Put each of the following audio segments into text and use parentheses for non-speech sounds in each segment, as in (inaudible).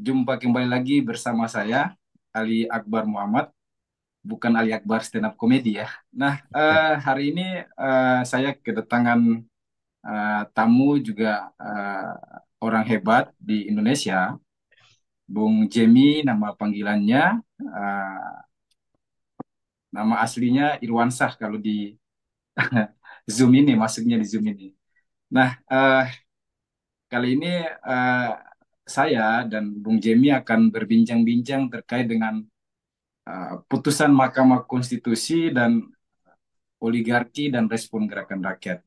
Jumpa kembali lagi bersama saya Ali Akbar Muhammad, bukan Ali Akbar stand up comedy ya. Nah uh, hari ini uh, saya kedatangan uh, tamu juga uh, orang hebat di Indonesia, Bung Jemi nama panggilannya, uh, nama aslinya Irwansah kalau di (laughs) Zoom ini, masuknya di Zoom ini. Nah uh, kali ini uh, saya dan Bung Jemi akan berbincang-bincang terkait dengan uh, putusan Mahkamah Konstitusi dan oligarki dan respon gerakan rakyat.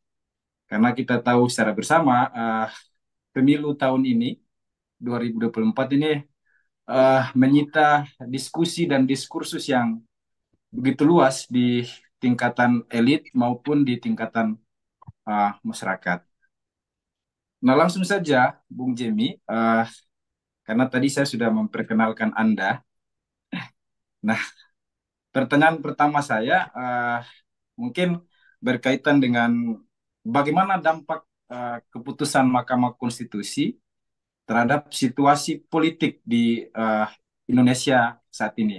Karena kita tahu secara bersama uh, pemilu tahun ini 2024 ini uh, menyita diskusi dan diskursus yang begitu luas di tingkatan elit maupun di tingkatan uh, masyarakat. Nah langsung saja, Bung Jemi, uh, karena tadi saya sudah memperkenalkan Anda. Nah, pertanyaan pertama saya uh, mungkin berkaitan dengan bagaimana dampak uh, keputusan Mahkamah Konstitusi terhadap situasi politik di uh, Indonesia saat ini.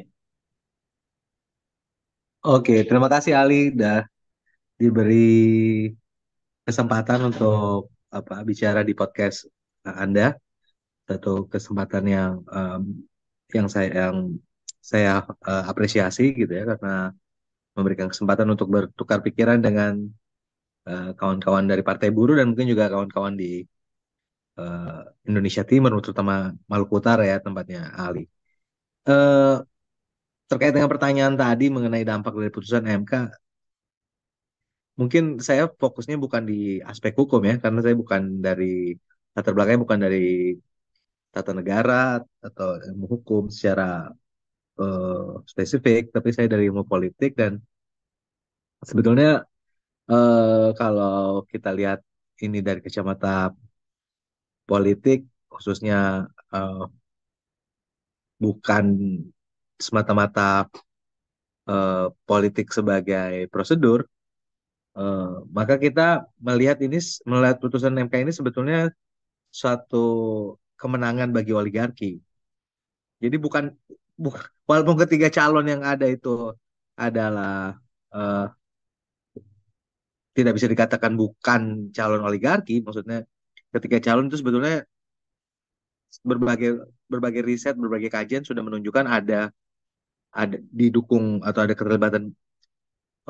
Oke, terima kasih Ali sudah diberi kesempatan untuk apa bicara di podcast eh, Anda satu kesempatan yang um, yang saya yang saya uh, apresiasi gitu ya karena memberikan kesempatan untuk bertukar pikiran dengan kawan eh, kawan-kawan dari Partai Buruh dan mungkin juga kawan-kawan di uh, Indonesia Timur terutama Maluku Utara ya tempatnya Ali. Uh, terkait dengan pertanyaan tadi mengenai dampak dari putusan MK mungkin saya fokusnya bukan di aspek hukum ya karena saya bukan dari latar belakangnya bukan dari tata negara atau ilmu hukum secara uh, spesifik tapi saya dari ilmu politik dan sebetulnya uh, kalau kita lihat ini dari kacamata politik khususnya uh, bukan semata-mata uh, politik sebagai prosedur Uh, maka kita melihat ini melihat putusan MK ini sebetulnya suatu kemenangan bagi oligarki. Jadi bukan bu, walaupun ketiga calon yang ada itu adalah uh, tidak bisa dikatakan bukan calon oligarki, maksudnya ketiga calon itu sebetulnya berbagai berbagai riset, berbagai kajian sudah menunjukkan ada ada didukung atau ada keterlibatan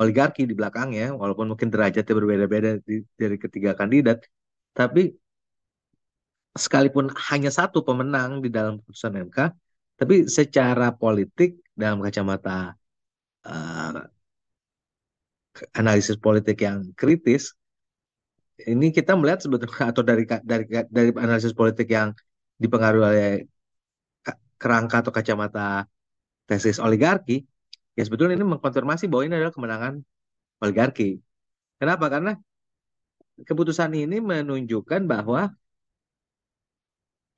oligarki di belakangnya, walaupun mungkin derajatnya berbeda-beda dari ketiga kandidat, tapi sekalipun hanya satu pemenang di dalam putusan MK, tapi secara politik dalam kacamata uh, analisis politik yang kritis, ini kita melihat sebetulnya atau dari dari dari analisis politik yang dipengaruhi oleh kerangka atau kacamata tesis oligarki ya sebetulnya ini mengkonfirmasi bahwa ini adalah kemenangan oligarki. Kenapa? Karena keputusan ini menunjukkan bahwa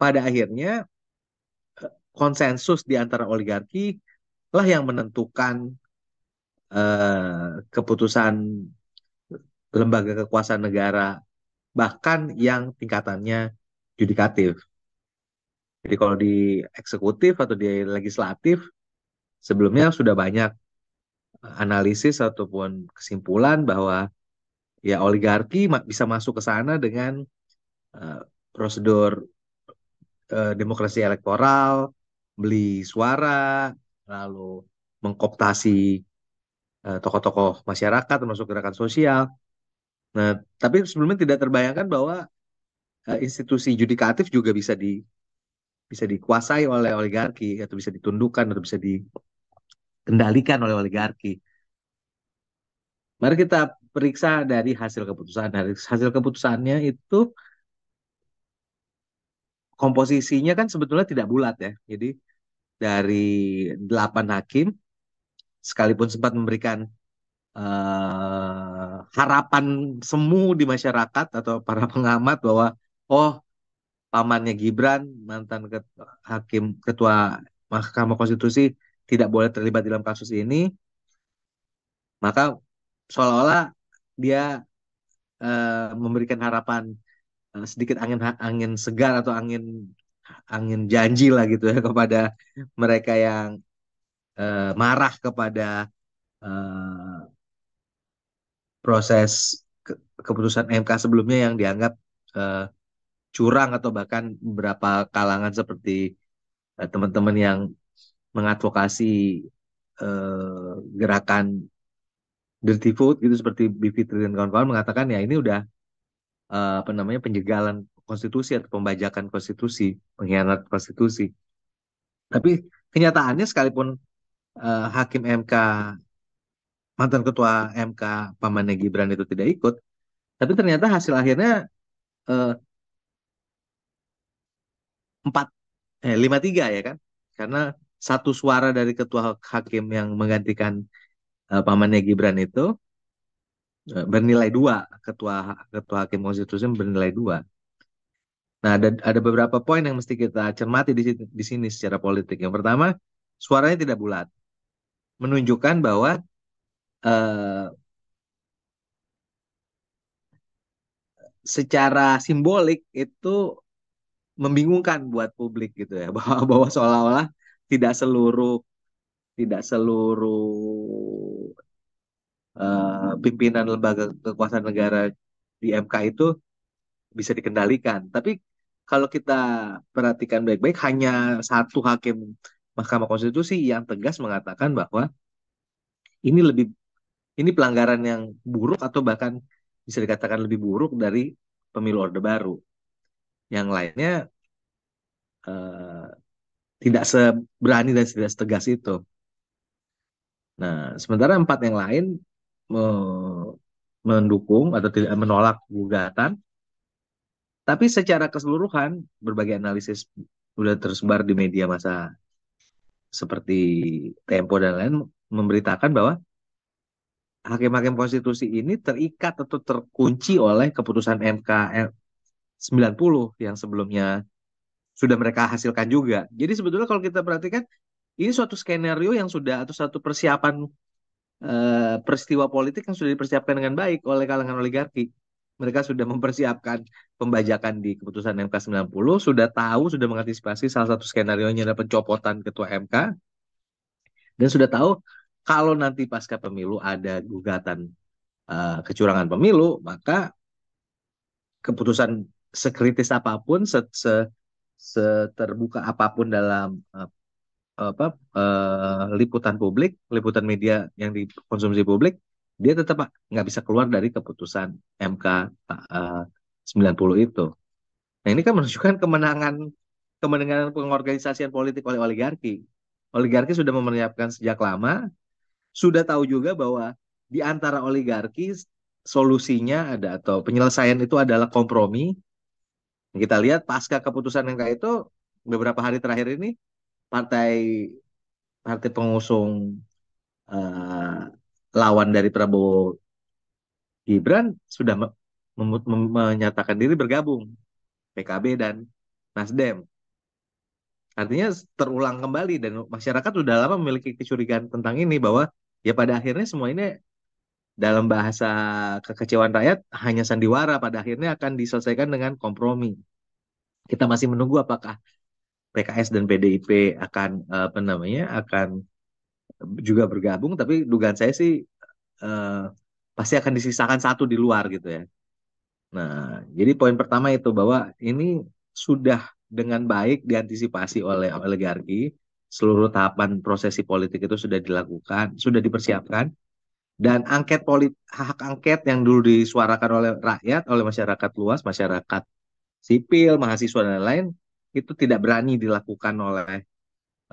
pada akhirnya eh, konsensus di antara oligarki lah yang menentukan uh, keputusan lembaga kekuasaan negara bahkan yang tingkatannya judikatif. Jadi kalau di eksekutif atau di legislatif sebelumnya sudah banyak analisis ataupun kesimpulan bahwa ya oligarki bisa masuk ke sana dengan uh, prosedur uh, demokrasi elektoral, beli suara, lalu mengkoptasi tokoh eh, tokoh-tokoh masyarakat termasuk gerakan sosial. Nah, tapi sebelumnya tidak terbayangkan bahwa uh, institusi yudikatif juga bisa di bisa dikuasai oleh oligarki atau bisa ditundukkan atau bisa di dikendalikan oleh oligarki. Mari kita periksa dari hasil keputusan. Dari hasil keputusannya itu komposisinya kan sebetulnya tidak bulat ya. Jadi dari delapan hakim, sekalipun sempat memberikan uh, harapan semu di masyarakat atau para pengamat bahwa oh pamannya Gibran mantan ketua, hakim ketua Mahkamah Konstitusi tidak boleh terlibat dalam kasus ini maka seolah-olah dia uh, memberikan harapan uh, sedikit angin angin segar atau angin angin janji lah gitu ya (laughs) kepada mereka yang uh, marah kepada uh, proses ke keputusan MK sebelumnya yang dianggap uh, curang atau bahkan beberapa kalangan seperti teman-teman uh, teman -teman yang mengadvokasi eh, gerakan dirty food gitu seperti Bivitri dan kawan-kawan mengatakan ya ini udah eh, apa namanya penjegalan konstitusi atau pembajakan konstitusi, pengkhianat konstitusi. Tapi kenyataannya sekalipun eh, hakim MK mantan ketua MK Pamane Gibran itu tidak ikut, tapi ternyata hasil akhirnya eh, 4 eh 53 ya kan? Karena satu suara dari ketua hakim yang menggantikan uh, pamannya Gibran itu uh, bernilai dua ketua ketua hakim konstitusi bernilai dua. Nah ada ada beberapa poin yang mesti kita cermati di di sini secara politik. Yang pertama suaranya tidak bulat, menunjukkan bahwa uh, secara simbolik itu membingungkan buat publik gitu ya (laughs) bahwa bahwa seolah-olah tidak seluruh tidak seluruh uh, pimpinan lembaga kekuasaan negara di MK itu bisa dikendalikan. Tapi kalau kita perhatikan baik-baik hanya satu hakim Mahkamah Konstitusi yang tegas mengatakan bahwa ini lebih ini pelanggaran yang buruk atau bahkan bisa dikatakan lebih buruk dari pemilu Orde Baru. Yang lainnya eh, tidak seberani dan tidak setegas itu. Nah, sementara empat yang lain me mendukung atau tidak menolak gugatan, tapi secara keseluruhan berbagai analisis sudah tersebar di media massa seperti Tempo dan lain memberitakan bahwa hakim-hakim konstitusi ini terikat atau terkunci oleh keputusan MK 90 yang sebelumnya sudah mereka hasilkan juga. Jadi sebetulnya kalau kita perhatikan ini suatu skenario yang sudah atau satu persiapan eh, peristiwa politik yang sudah dipersiapkan dengan baik oleh kalangan oligarki. Mereka sudah mempersiapkan pembajakan di keputusan MK 90, sudah tahu, sudah mengantisipasi salah satu skenario-nya adalah pencopotan ketua MK. Dan sudah tahu kalau nanti pasca pemilu ada gugatan uh, kecurangan pemilu, maka keputusan sekritis apapun, se, se seterbuka apapun dalam uh, apa uh, liputan publik, liputan media yang dikonsumsi publik, dia tetap nggak bisa keluar dari keputusan MK uh, 90 itu. Nah ini kan menunjukkan kemenangan kemenangan pengorganisasian politik oleh oligarki. Oligarki sudah mempersiapkan sejak lama, sudah tahu juga bahwa di antara oligarki solusinya ada atau penyelesaian itu adalah kompromi kita lihat pasca keputusan MK itu beberapa hari terakhir ini partai partai pengusung uh, lawan dari Prabowo Gibran sudah me me menyatakan diri bergabung PKB dan Nasdem. Artinya terulang kembali dan masyarakat sudah lama memiliki kecurigaan tentang ini bahwa ya pada akhirnya semua ini dalam bahasa kekecewaan rakyat hanya sandiwara pada akhirnya akan diselesaikan dengan kompromi. Kita masih menunggu apakah PKS dan PDIP akan eh, apa namanya akan juga bergabung tapi dugaan saya sih eh, pasti akan disisakan satu di luar gitu ya. Nah, jadi poin pertama itu bahwa ini sudah dengan baik diantisipasi oleh oligarki, seluruh tahapan prosesi politik itu sudah dilakukan, sudah dipersiapkan dan angket polit hak angket yang dulu disuarakan oleh rakyat, oleh masyarakat luas, masyarakat sipil, mahasiswa dan lain-lain itu tidak berani dilakukan oleh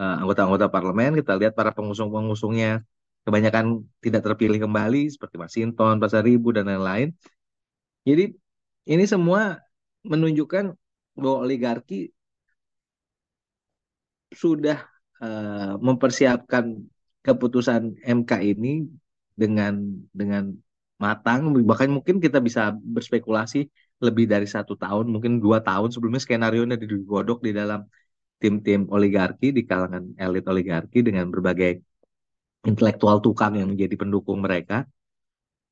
eh, anggota-anggota uh, parlemen. Kita lihat para pengusung-pengusungnya kebanyakan tidak terpilih kembali seperti Masinton, ribu dan lain-lain. Jadi ini semua menunjukkan bahwa oligarki sudah uh, mempersiapkan keputusan MK ini dengan dengan matang bahkan mungkin kita bisa berspekulasi lebih dari satu tahun mungkin dua tahun sebelumnya skenario nya digodok di dalam tim-tim oligarki di kalangan elit oligarki dengan berbagai intelektual tukang yang menjadi pendukung mereka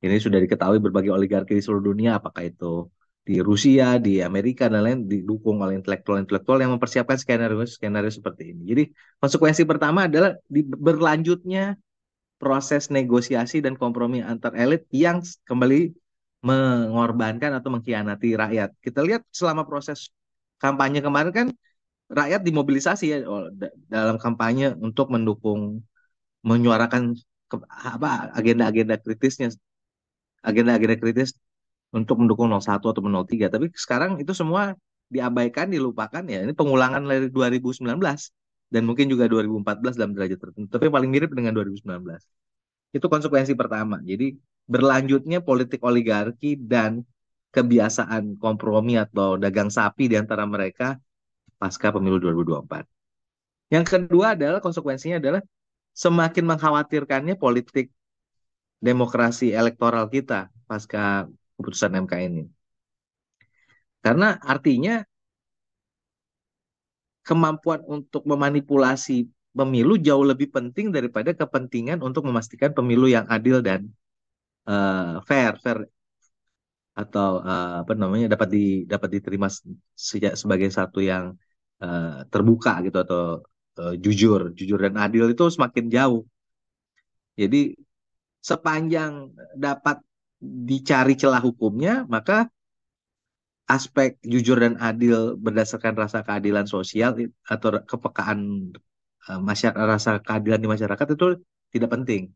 ini sudah diketahui berbagai oligarki di seluruh dunia apakah itu di Rusia di Amerika dan lain didukung oleh intelektual-intelektual yang mempersiapkan skenario skenario seperti ini jadi konsekuensi pertama adalah di berlanjutnya proses negosiasi dan kompromi antar elit yang kembali mengorbankan atau mengkhianati rakyat. Kita lihat selama proses kampanye kemarin kan rakyat dimobilisasi ya oh, dalam kampanye untuk mendukung menyuarakan ke, apa agenda-agenda kritisnya agenda-agenda kritis untuk mendukung 01 atau 03 tapi sekarang itu semua diabaikan dilupakan ya ini pengulangan dari 2019 dan mungkin juga 2014 dalam derajat tertentu tapi paling mirip dengan 2019 itu konsekuensi pertama jadi berlanjutnya politik oligarki dan kebiasaan kompromi atau dagang sapi di antara mereka pasca pemilu 2024 yang kedua adalah konsekuensinya adalah semakin mengkhawatirkannya politik demokrasi elektoral kita pasca keputusan MK ini. Karena artinya kemampuan untuk memanipulasi pemilu jauh lebih penting daripada kepentingan untuk memastikan pemilu yang adil dan uh, fair, fair atau uh, apa namanya dapat di dapat diterima sejak sebagai satu yang uh, terbuka gitu atau uh, jujur, jujur dan adil itu semakin jauh. Jadi sepanjang dapat dicari celah hukumnya, maka aspek jujur dan adil berdasarkan rasa keadilan sosial atau kepekaan uh, eh, masyarakat rasa keadilan di masyarakat itu tidak penting.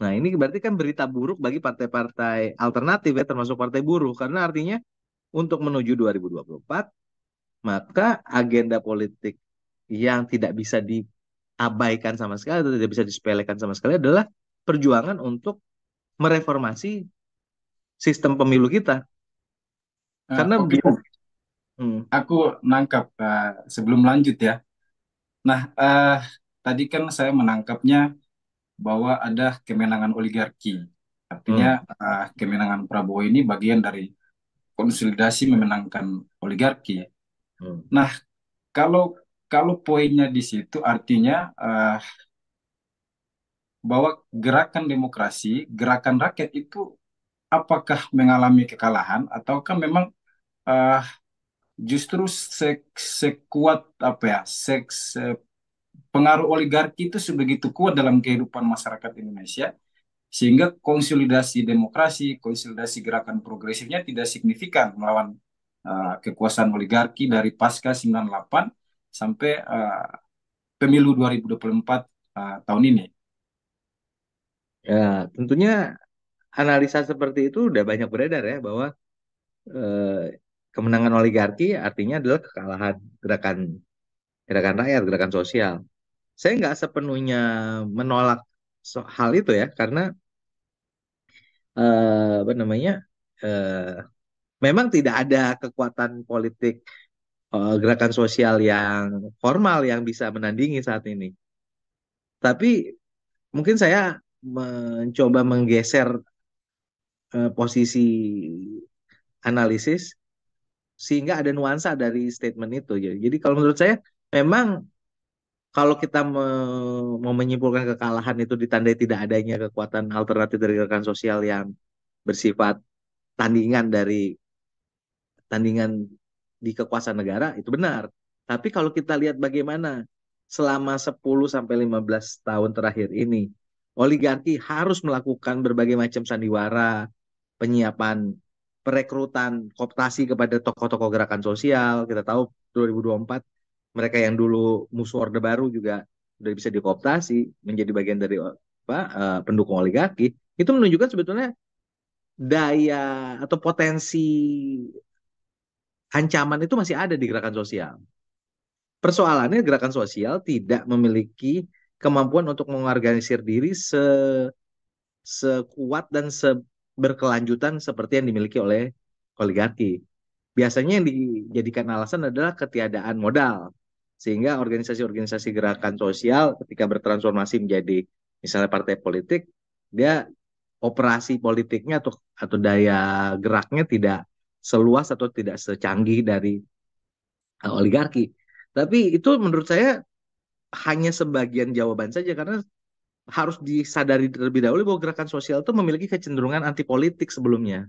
Nah, ini berarti kan berita buruk bagi partai-partai alternatif ya termasuk partai buruh karena artinya untuk menuju 2024 maka agenda politik yang tidak bisa diabaikan sama sekali atau tidak bisa disepelekan sama sekali adalah perjuangan untuk mereformasi sistem pemilu kita Eh, Karena oke. biar Hmm. aku nangkap uh, eh, sebelum lanjut ya. Nah, uh, tadi kan saya menangkapnya bahwa ada kemenangan oligarki. Artinya Hmm. kemenangan Prabowo ini bagian dari konsolidasi memenangkan oligarki. Hmm. Nah, kalau kalau poinnya di situ artinya uh, bahwa gerakan demokrasi, gerakan rakyat itu apakah mengalami kekalahan ataukah memang uh, justru se sekuat apa ya seks se eh, pengaruh oligarki itu sebegitu kuat dalam kehidupan masyarakat Indonesia sehingga konsolidasi demokrasi, konsolidasi gerakan progresifnya tidak signifikan melawan uh, kekuasaan oligarki dari pasca 98 sampai uh, pemilu 2024 uh, tahun ini. Ya, tentunya analisa seperti itu udah banyak beredar ya bahwa eh, kemenangan oligarki artinya adalah kekalahan gerakan gerakan rakyat, gerakan sosial. Saya nggak sepenuhnya menolak hal itu ya, karena eh, apa namanya eh, memang tidak ada kekuatan politik eh, gerakan sosial yang formal yang bisa menandingi saat ini. Tapi mungkin saya mencoba menggeser Eh, posisi analisis sehingga ada nuansa dari statement itu. Gitu. Jadi kalau menurut saya memang kalau kita me mau menyimpulkan kekalahan itu ditandai tidak adanya kekuatan alternatif dari gerakan sosial yang bersifat tandingan dari tandingan di kekuasaan negara itu benar. Tapi kalau kita lihat bagaimana selama 10 sampai 15 tahun terakhir ini oligarki harus melakukan berbagai macam sandiwara, penyiapan perekrutan kooptasi kepada tokoh-tokoh gerakan sosial. Kita tahu 2024 mereka yang dulu musuh Orde Baru juga sudah bisa dikooptasi menjadi bagian dari apa uh, pendukung oligarki. Itu menunjukkan sebetulnya daya atau potensi ancaman itu masih ada di gerakan sosial. Persoalannya gerakan sosial tidak memiliki kemampuan untuk mengorganisir diri se sekuat dan se berkelanjutan seperti yang dimiliki oleh oligarki. Biasanya yang dijadikan alasan adalah ketiadaan modal. Sehingga organisasi-organisasi gerakan sosial ketika bertransformasi menjadi misalnya partai politik, dia operasi politiknya atau atau daya geraknya tidak seluas atau tidak secanggih dari eh, oligarki. Tapi itu menurut saya hanya sebagian jawaban saja karena harus disadari terlebih dahulu bahwa gerakan sosial itu memiliki kecenderungan anti politik sebelumnya.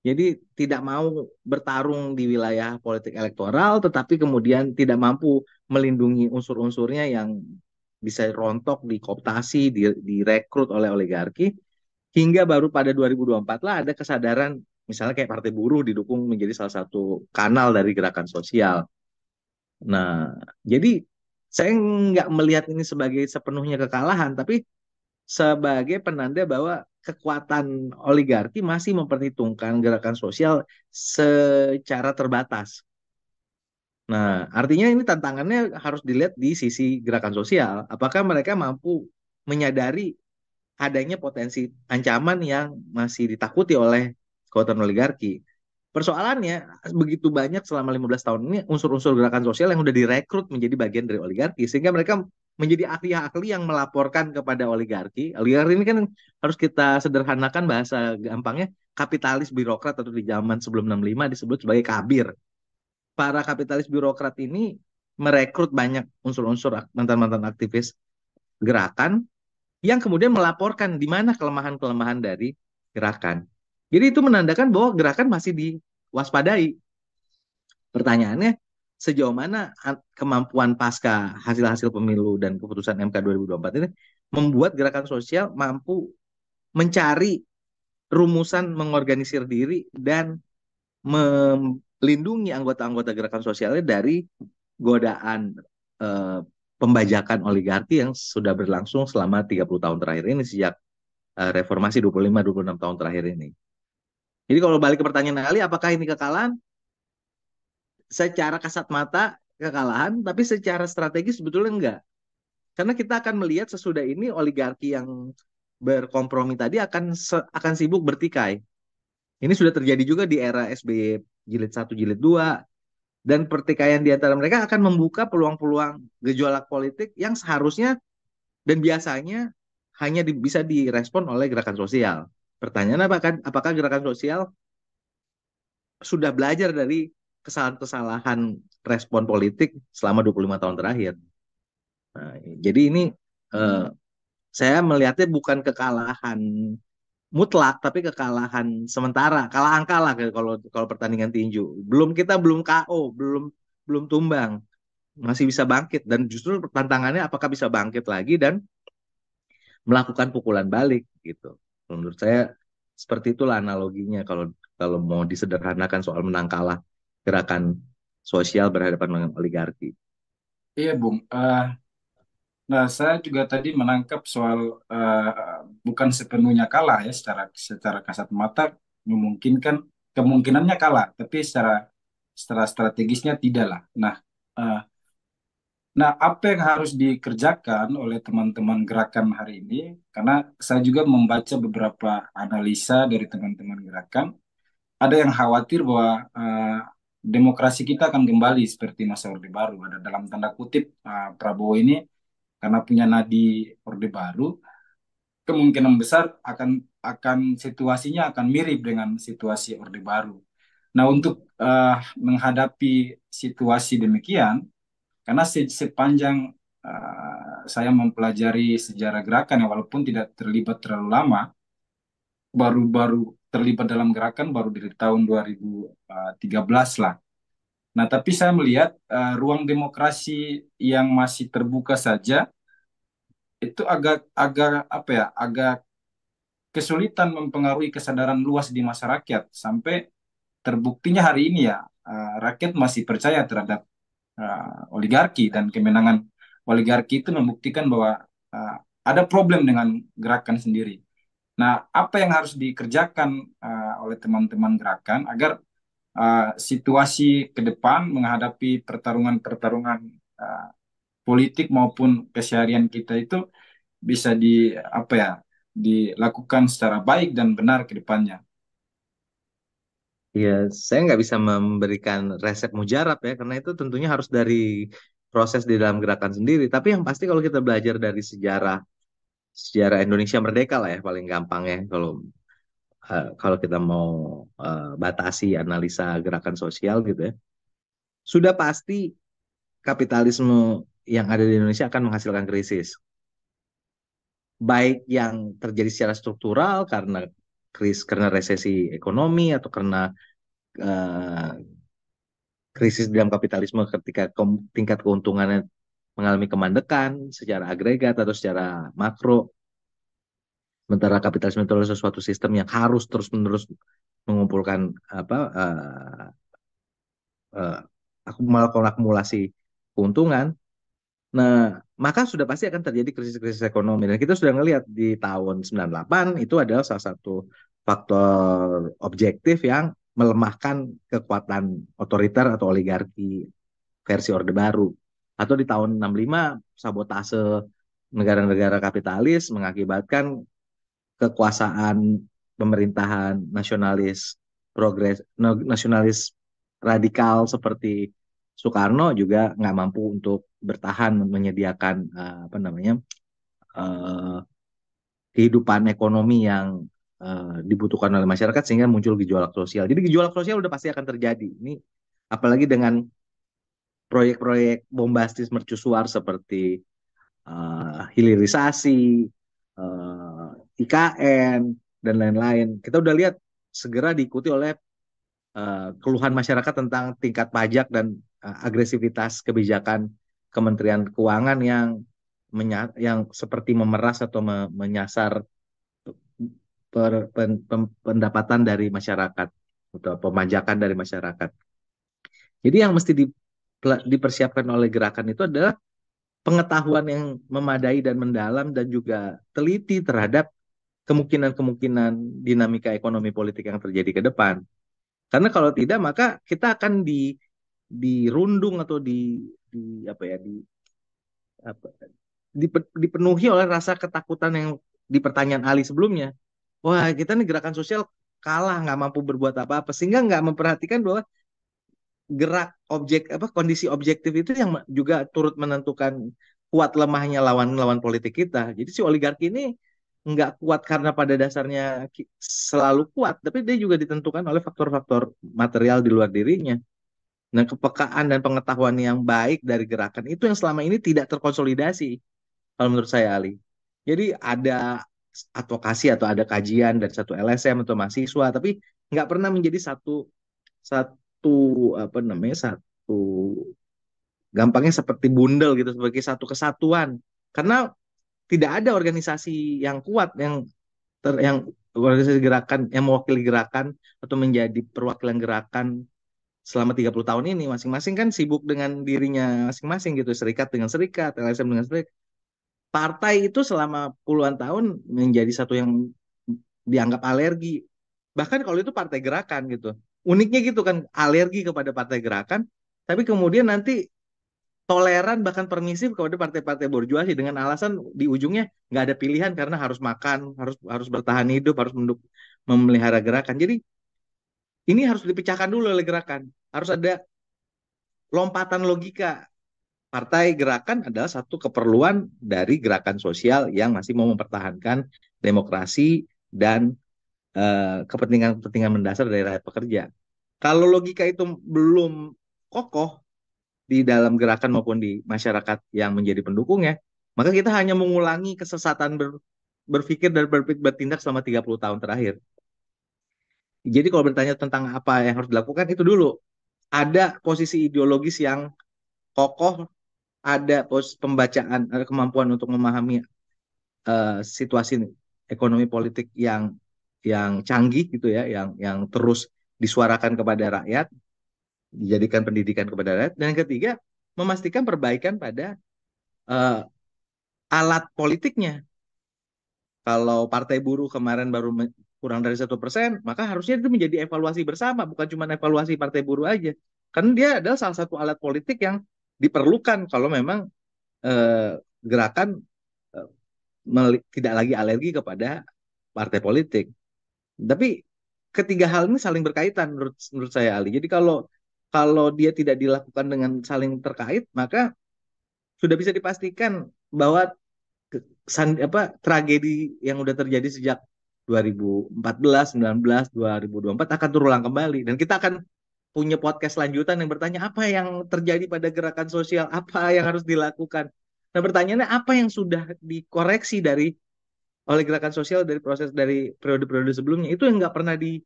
Jadi tidak mau bertarung di wilayah politik elektoral, tetapi kemudian tidak mampu melindungi unsur-unsurnya yang bisa rontok, dikoptasi, direkrut oleh oligarki. Hingga baru pada 2024 lah ada kesadaran, misalnya kayak Partai Buruh didukung menjadi salah satu kanal dari gerakan sosial. Nah, jadi saya nggak melihat ini sebagai sepenuhnya kekalahan, tapi sebagai penanda bahwa kekuatan oligarki masih memperhitungkan gerakan sosial secara terbatas. Nah, artinya ini tantangannya harus dilihat di sisi gerakan sosial. Apakah mereka mampu menyadari adanya potensi ancaman yang masih ditakuti oleh kekuatan oligarki? Persoalannya begitu banyak selama 15 tahun ini unsur-unsur gerakan sosial yang sudah direkrut menjadi bagian dari oligarki sehingga mereka menjadi ahli-ahli yang melaporkan kepada oligarki. Oligarki ini kan harus kita sederhanakan bahasa gampangnya kapitalis birokrat atau di zaman sebelum 65 disebut sebagai kabir. Para kapitalis birokrat ini merekrut banyak unsur-unsur mantan-mantan aktivis gerakan yang kemudian melaporkan di mana kelemahan-kelemahan dari gerakan. Jadi itu menandakan bahwa gerakan masih diwaspadai. Pertanyaannya, sejauh mana kemampuan pasca hasil-hasil pemilu dan keputusan MK 2024 ini membuat gerakan sosial mampu mencari rumusan mengorganisir diri dan melindungi anggota-anggota gerakan sosialnya dari godaan e, pembajakan oligarki yang sudah berlangsung selama 30 tahun terakhir ini sejak eh, reformasi 25 26 tahun terakhir ini. Jadi kalau balik ke pertanyaan Ali, apakah ini kekalahan? Secara kasat mata kekalahan, tapi secara strategis sebetulnya enggak. Karena kita akan melihat sesudah ini oligarki yang berkompromi tadi akan akan sibuk bertikai. Ini sudah terjadi juga di era SBY jilid 1, jilid 2, dan pertikaian di antara mereka akan membuka peluang-peluang gejolak politik yang seharusnya dan biasanya hanya di, bisa direspon oleh gerakan sosial. Pertanyaan kan? apakah gerakan sosial sudah belajar dari kesalahan-kesalahan respon politik selama 25 tahun terakhir. Nah, jadi ini eh, saya melihatnya bukan kekalahan mutlak tapi kekalahan sementara kalah lah kalau kalau pertandingan tinju belum kita belum KO belum belum tumbang masih bisa bangkit dan justru tantangannya apakah bisa bangkit lagi dan melakukan pukulan balik gitu Menurut saya seperti itulah analoginya kalau kalau mau disederhanakan soal menang kalah gerakan sosial berhadapan dengan oligarki. Iya, Bung. Uh, nah, saya juga tadi menangkap soal uh, bukan sepenuhnya kalah ya secara secara kasat mata memungkinkan kemungkinannya kalah, tapi secara secara strategisnya tidaklah. Nah, uh, Nah, apa yang harus dikerjakan oleh teman-teman gerakan hari ini? Karena saya juga membaca beberapa analisa dari teman-teman gerakan, ada yang khawatir bahwa uh, demokrasi kita akan kembali seperti masa Orde Baru. Ada dalam tanda kutip uh, Prabowo ini karena punya nadi Orde Baru, kemungkinan besar akan akan situasinya akan mirip dengan situasi Orde Baru. Nah, untuk uh, menghadapi situasi demikian, karena se sepanjang uh, saya mempelajari sejarah gerakan ya walaupun tidak terlibat terlalu lama baru-baru terlibat dalam gerakan baru dari tahun 2013 ah, lah. Nah, tapi saya melihat uh, ruang demokrasi yang masih terbuka saja itu agak agak apa ya, agak kesulitan mempengaruhi kesadaran luas di masyarakat sampai terbuktinya hari ini ya uh, rakyat masih percaya terhadap uh, oligarki dan kemenangan oligarki itu membuktikan bahwa uh, ada problem dengan gerakan sendiri. Nah, apa yang harus dikerjakan uh, oleh teman-teman gerakan agar uh, situasi ke depan menghadapi pertarungan-pertarungan uh, politik maupun keseharian kita itu bisa di apa ya dilakukan secara baik dan benar ke depannya. Iya, saya nggak bisa memberikan resep mujarab ya, karena itu tentunya harus dari proses di dalam gerakan sendiri. Tapi yang pasti kalau kita belajar dari sejarah sejarah Indonesia merdeka lah ya paling gampang ya kalau uh, kalau kita mau uh, batasi analisa gerakan sosial gitu ya. Sudah pasti kapitalisme yang ada di Indonesia akan menghasilkan krisis baik yang terjadi secara struktural karena kris karena resesi ekonomi atau karena uh, krisis dalam kapitalisme ketika ke, tingkat keuntungannya mengalami kemandekan secara agregat atau secara makro sementara kapitalisme itu adalah sesuatu sistem yang harus terus-menerus mengumpulkan apa uh, eh, uh, eh, melakukan akumulasi keuntungan Nah, maka sudah pasti akan terjadi krisis-krisis ekonomi. Dan kita sudah melihat di tahun 98 itu adalah salah satu faktor objektif yang melemahkan kekuatan otoriter atau oligarki versi Orde Baru. Atau di tahun 65 sabotase negara-negara kapitalis mengakibatkan kekuasaan pemerintahan nasionalis progres nasionalis radikal seperti Soekarno juga nggak mampu untuk bertahan menyediakan uh, apa namanya uh, kehidupan ekonomi yang uh, dibutuhkan oleh masyarakat sehingga muncul gejolak sosial. Jadi gejolak sosial udah pasti akan terjadi. Ini apalagi dengan proyek-proyek bombastis mercusuar seperti uh, hilirisasi, uh, IKN dan lain-lain. Kita udah lihat segera diikuti oleh uh, keluhan masyarakat tentang tingkat pajak dan Eh, agresivitas kebijakan Kementerian Keuangan yang yang seperti memeras atau me menyasar per, pen, pen, pendapatan dari masyarakat atau pemajakan dari masyarakat. Jadi yang mesti di, dipersiapkan oleh gerakan itu adalah pengetahuan yang memadai dan mendalam dan juga teliti terhadap kemungkinan-kemungkinan dinamika ekonomi politik yang terjadi ke depan. Karena kalau tidak maka kita akan di dirundung atau di di apa ya di apa dipenuhi oleh rasa ketakutan yang di pertanyaan Ali sebelumnya. Wah, kita nih gerakan sosial kalah nggak mampu berbuat apa-apa sehingga nggak memperhatikan bahwa gerak objek apa kondisi objektif itu yang juga turut menentukan kuat lemahnya lawan-lawan politik kita. Jadi si oligarki ini nggak kuat karena pada dasarnya selalu kuat, tapi dia juga ditentukan oleh faktor-faktor material di luar dirinya dan kepekaan dan pengetahuan yang baik dari gerakan itu yang selama ini tidak terkonsolidasi kalau menurut saya Ali. Jadi ada advokasi atau ada kajian dari satu LSM atau mahasiswa tapi nggak pernah menjadi satu satu apa namanya satu gampangnya seperti bundel gitu sebagai satu kesatuan karena tidak ada organisasi yang kuat yang ter, yang organisasi gerakan yang mewakili gerakan atau menjadi perwakilan gerakan selama 30 tahun ini masing-masing kan sibuk dengan dirinya masing-masing gitu, serikat dengan serikat, LSM dengan serikat. Partai itu selama puluhan tahun menjadi satu yang dianggap alergi. Bahkan kalau itu partai gerakan gitu. Uniknya gitu kan alergi kepada partai gerakan, tapi kemudian nanti toleran bahkan permisif kepada partai-partai borjuasi dengan alasan di ujungnya nggak ada pilihan karena harus makan, harus harus bertahan hidup, harus memelihara gerakan. Jadi ini harus dipecahkan dulu oleh gerakan harus ada lompatan logika. Partai gerakan adalah satu keperluan dari gerakan sosial yang masih mau mempertahankan demokrasi dan eh, kepentingan-kepentingan mendasar dari rakyat pekerja. Kalau logika itu belum kokoh di dalam gerakan maupun di masyarakat yang menjadi pendukungnya, maka kita hanya mengulangi kesesatan ber, berpikir dan bertindak selama 30 tahun terakhir. Jadi kalau bertanya tentang apa yang harus dilakukan itu dulu ada posisi ideologis yang kokoh, ada pos pembacaan, ada kemampuan untuk memahami uh, situasi ekonomi politik yang yang canggih gitu ya, yang yang terus disuarakan kepada rakyat, dijadikan pendidikan kepada rakyat. Dan yang ketiga, memastikan perbaikan pada uh, alat politiknya. Kalau Partai Buruh kemarin baru kurang dari satu persen, maka harusnya itu menjadi evaluasi bersama, bukan cuma evaluasi partai buruh aja. Karena dia adalah salah satu alat politik yang diperlukan kalau memang eh, gerakan eh, tidak lagi alergi kepada partai politik. Tapi ketiga hal ini saling berkaitan menurut menurut saya Ali. Jadi kalau kalau dia tidak dilakukan dengan saling terkait, maka sudah bisa dipastikan bahwa san, apa tragedi yang sudah terjadi sejak 2014, 19, 2024 akan terulang kembali dan kita akan punya podcast lanjutan yang bertanya apa yang terjadi pada gerakan sosial, apa yang harus dilakukan. Nah, pertanyaannya apa yang sudah dikoreksi dari oleh gerakan sosial dari proses dari periode-periode sebelumnya itu yang nggak pernah di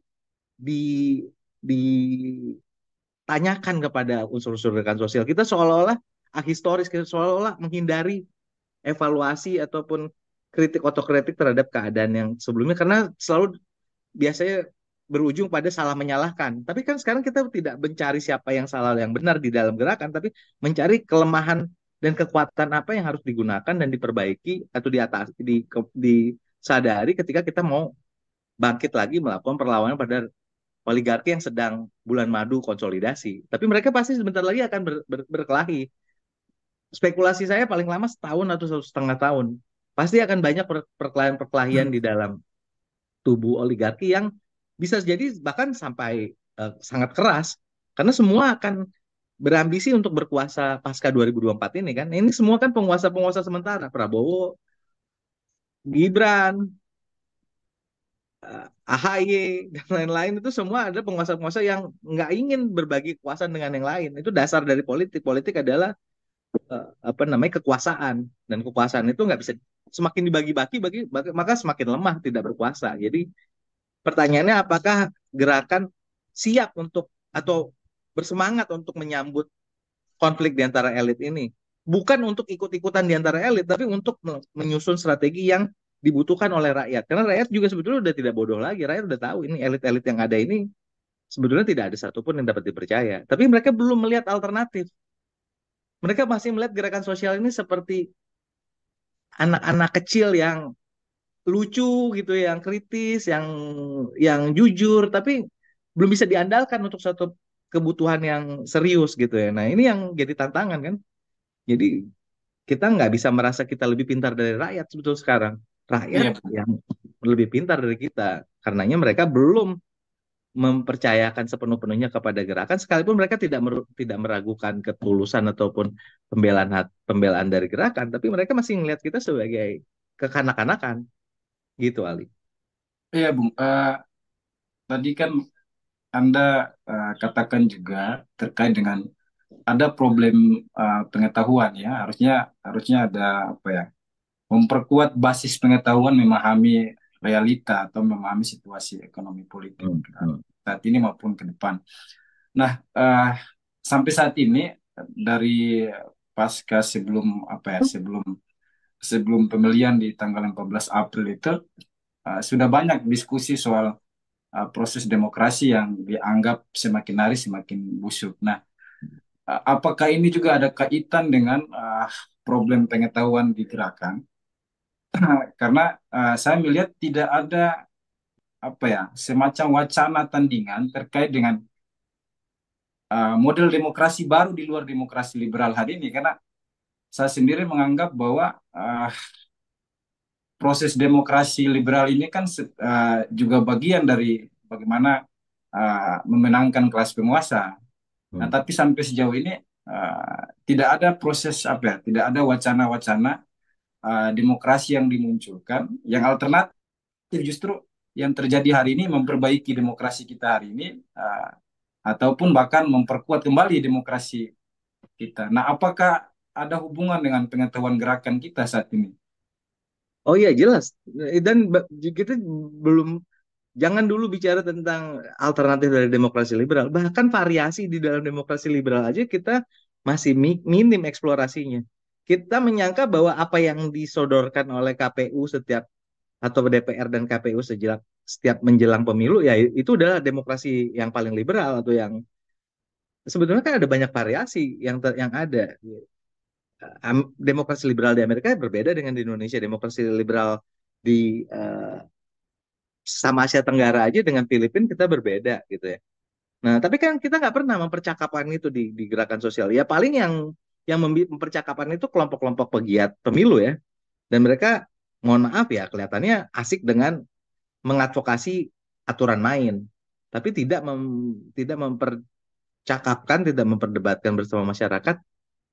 di ditanyakan kepada unsur-unsur gerakan sosial. Kita seolah-olah ahistoris, kita seolah-olah menghindari evaluasi ataupun kritik otokritik terhadap keadaan yang sebelumnya karena selalu biasanya berujung pada salah menyalahkan. Tapi kan sekarang kita tidak mencari siapa yang salah yang benar di dalam gerakan, tapi mencari kelemahan dan kekuatan apa yang harus digunakan dan diperbaiki atau di atas di, disadari ketika kita mau bangkit lagi melakukan perlawanan pada oligarki yang sedang bulan madu konsolidasi. Tapi mereka pasti sebentar lagi akan ber, ber, berkelahi. Spekulasi saya paling lama setahun atau setengah tahun pasti akan banyak perkelahian-perkelahian hmm. di dalam tubuh oligarki yang bisa jadi bahkan sampai uh, sangat keras karena semua akan berambisi untuk berkuasa pasca 2024 ini kan. Ini semua kan penguasa-penguasa sementara, Prabowo, Gibran, eh, AHY dan lain-lain itu semua ada penguasa-penguasa yang nggak ingin berbagi kekuasaan dengan yang lain. Itu dasar dari politik. Politik adalah uh, apa namanya kekuasaan dan kekuasaan itu nggak bisa semakin dibagi-bagi bagi maka semakin lemah tidak berkuasa. Jadi pertanyaannya apakah gerakan siap untuk atau bersemangat untuk menyambut konflik di antara elit ini? Bukan untuk ikut-ikutan di antara elit, tapi untuk menyusun strategi yang dibutuhkan oleh rakyat. Karena rakyat juga sebetulnya udah tidak bodoh lagi, rakyat udah tahu ini elit-elit yang ada ini sebetulnya tidak ada satupun yang dapat dipercaya. Tapi mereka belum melihat alternatif mereka masih melihat gerakan sosial ini seperti anak-anak kecil yang lucu gitu, yang kritis, yang yang jujur, tapi belum bisa diandalkan untuk satu kebutuhan yang serius gitu ya. Nah ini yang jadi tantangan kan. Jadi kita nggak bisa merasa kita lebih pintar dari rakyat sebetulnya sekarang. Rakyat iya. yang lebih pintar dari kita, karenanya mereka belum mempercayakan sepenuh-penuhnya kepada gerakan sekalipun mereka tidak mer tidak meragukan ketulusan ataupun pembelaan pembelaan dari gerakan tapi mereka masih melihat kita sebagai kekanak-kanakan gitu Ali. Iya Bung, uh, tadi kan Anda uh, katakan juga terkait dengan ada problem uh, pengetahuan ya harusnya harusnya ada apa ya memperkuat basis pengetahuan memahami realita atau memahami situasi ekonomi politik hmm. hmm. saat ini maupun ke depan. Nah, uh, sampai saat ini dari pasca sebelum apa ya sebelum sebelum pemilihan di tanggal 14 April itu uh, sudah banyak diskusi soal uh, proses demokrasi yang dianggap semakin hari semakin busuk. Nah, uh, apakah ini juga ada kaitan dengan uh, problem pengetahuan di gerakan? (clears throat) karena uh, saya melihat tidak ada apa ya semacam wacana tandingan terkait dengan uh, model demokrasi baru di luar demokrasi liberal hari ini karena saya sendiri menganggap bahwa uh, proses demokrasi liberal ini kan uh, juga bagian dari bagaimana uh, memenangkan kelas penguasa. Nah, hmm. Nah, tapi sampai sejauh ini uh, tidak ada proses apa ya, tidak ada wacana-wacana uh, demokrasi yang dimunculkan, yang alternatif justru yang terjadi hari ini memperbaiki demokrasi kita hari ini uh, ataupun bahkan memperkuat kembali demokrasi kita. Nah, apakah ada hubungan dengan pengetahuan gerakan kita saat ini? Oh iya jelas. Dan kita belum jangan dulu bicara tentang alternatif dari demokrasi liberal. Bahkan variasi di dalam demokrasi liberal aja kita masih minim eksplorasinya kita menyangka bahwa apa yang disodorkan oleh KPU setiap atau DPR dan KPU sejak setiap menjelang pemilu ya itu adalah demokrasi yang paling liberal atau yang sebetulnya kan ada banyak variasi yang ter, yang ada demokrasi liberal di Amerika berbeda dengan di Indonesia demokrasi liberal di uh, sama Asia Tenggara aja dengan Filipina kita berbeda gitu ya nah tapi kan kita nggak pernah mempercakapkan itu di, di gerakan sosial ya paling yang yang mempercakapan itu kelompok-kelompok pegiat pemilu ya. Dan mereka mohon maaf ya kelihatannya asik dengan mengadvokasi aturan main, tapi tidak mem, tidak mempercakapkan, tidak memperdebatkan bersama masyarakat.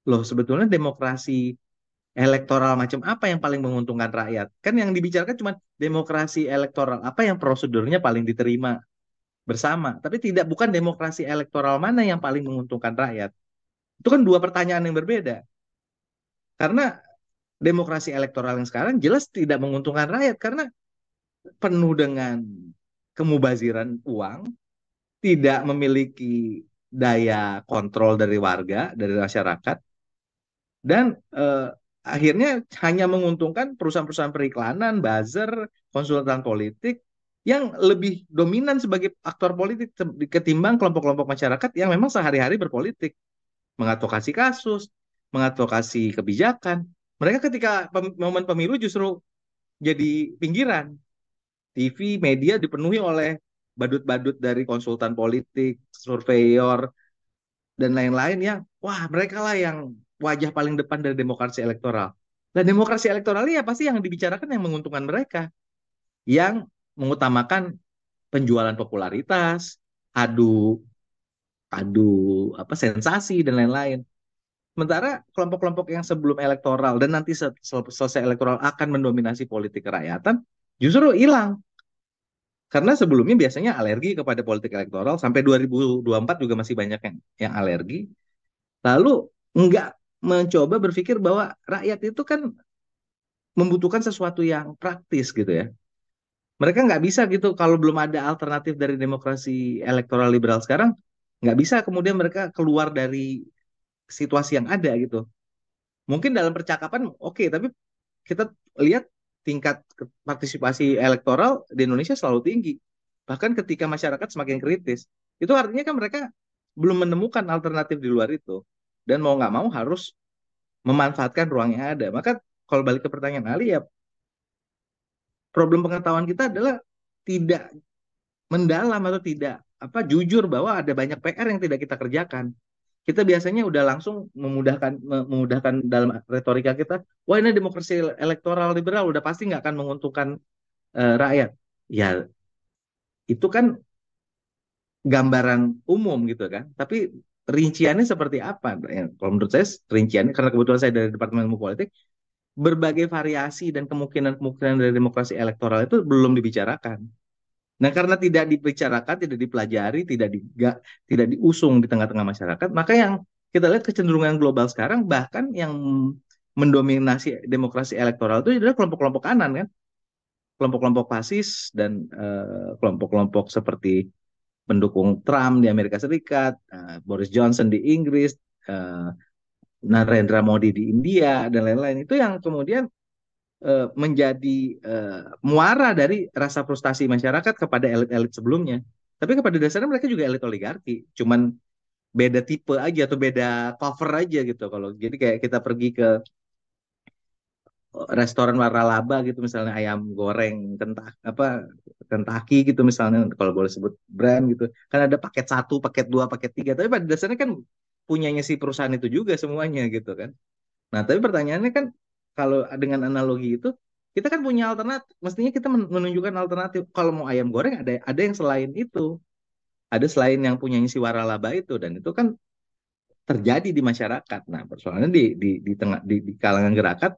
Loh, sebetulnya demokrasi elektoral macam apa yang paling menguntungkan rakyat? Kan yang dibicarakan cuma demokrasi elektoral, apa yang prosedurnya paling diterima bersama, tapi tidak bukan demokrasi elektoral mana yang paling menguntungkan rakyat. Itu kan dua pertanyaan yang berbeda. Karena demokrasi elektoral yang sekarang jelas tidak menguntungkan rakyat karena penuh dengan kemubaziran uang, tidak memiliki daya kontrol dari warga, dari masyarakat, dan eh, akhirnya hanya menguntungkan perusahaan-perusahaan periklanan, buzzer, konsultan politik yang lebih dominan sebagai aktor politik ketimbang kelompok-kelompok masyarakat yang memang sehari-hari berpolitik mengadvokasi kasus, mengadvokasi kebijakan. Mereka ketika pem momen pemilu justru jadi pinggiran. TV, media dipenuhi oleh badut-badut dari konsultan politik, surveyor, dan lain-lain yang, wah mereka lah yang wajah paling depan dari demokrasi elektoral. Dan nah, demokrasi elektoral ya pasti yang dibicarakan yang menguntungkan mereka. Yang mengutamakan penjualan popularitas, adu adu apa sensasi dan lain-lain. Sementara kelompok-kelompok yang sebelum elektoral dan nanti selesai elektoral akan mendominasi politik kerakyatan justru hilang. Karena sebelumnya biasanya alergi kepada politik elektoral sampai 2024 juga masih banyak yang yang alergi. Lalu nggak mencoba berpikir bahwa rakyat itu kan membutuhkan sesuatu yang praktis gitu ya mereka nggak bisa gitu kalau belum ada alternatif dari demokrasi elektoral liberal sekarang nggak bisa kemudian mereka keluar dari situasi yang ada gitu mungkin dalam percakapan oke okay, tapi kita lihat tingkat partisipasi elektoral di Indonesia selalu tinggi bahkan ketika masyarakat semakin kritis itu artinya kan mereka belum menemukan alternatif di luar itu dan mau nggak mau harus memanfaatkan ruang yang ada maka kalau balik ke pertanyaan Ali ya problem pengetahuan kita adalah tidak mendalam atau tidak apa jujur bahwa ada banyak PR yang tidak kita kerjakan. Kita biasanya udah langsung memudahkan memudahkan dalam retorika kita, wah ini demokrasi elektoral liberal udah pasti nggak akan menguntungkan uh, rakyat. Ya itu kan gambaran umum gitu kan. Tapi rinciannya seperti apa? Ya, kalau menurut saya rinciannya karena kebetulan saya dari Departemen Ilmu Politik, berbagai variasi dan kemungkinan-kemungkinan dari demokrasi elektoral itu belum dibicarakan. Nah, karena tidak dibicarakan, tidak dipelajari, tidak di, gak, tidak diusung di tengah-tengah masyarakat, maka yang kita lihat kecenderungan global sekarang bahkan yang mendominasi demokrasi elektoral itu adalah kelompok-kelompok kanan kan. Kelompok-kelompok fasis dan kelompok eh, kelompok-kelompok seperti pendukung Trump di Amerika Serikat, uh, Boris Johnson di Inggris, uh, Narendra Modi di India dan lain-lain itu yang kemudian Eh, menjadi eh, muara dari rasa frustasi masyarakat kepada elit-elit sebelumnya. Tapi kepada dasarnya mereka juga elit oligarki, cuman beda tipe aja atau beda cover aja gitu kalau jadi kayak kita pergi ke eh, restoran warna laba gitu misalnya ayam goreng kentak apa kentaki gitu misalnya kalau boleh sebut brand gitu kan ada paket satu paket dua paket tiga tapi pada dasarnya kan punyanya si perusahaan itu juga semuanya gitu kan nah tapi pertanyaannya kan kalau dengan analogi itu kita kan punya alternatif mestinya kita menunjukkan alternatif kalau mau ayam goreng ada ada yang selain itu ada selain yang punya si waralaba itu dan itu kan terjadi di masyarakat nah persoalannya di di di tengah di, di kalangan gerakan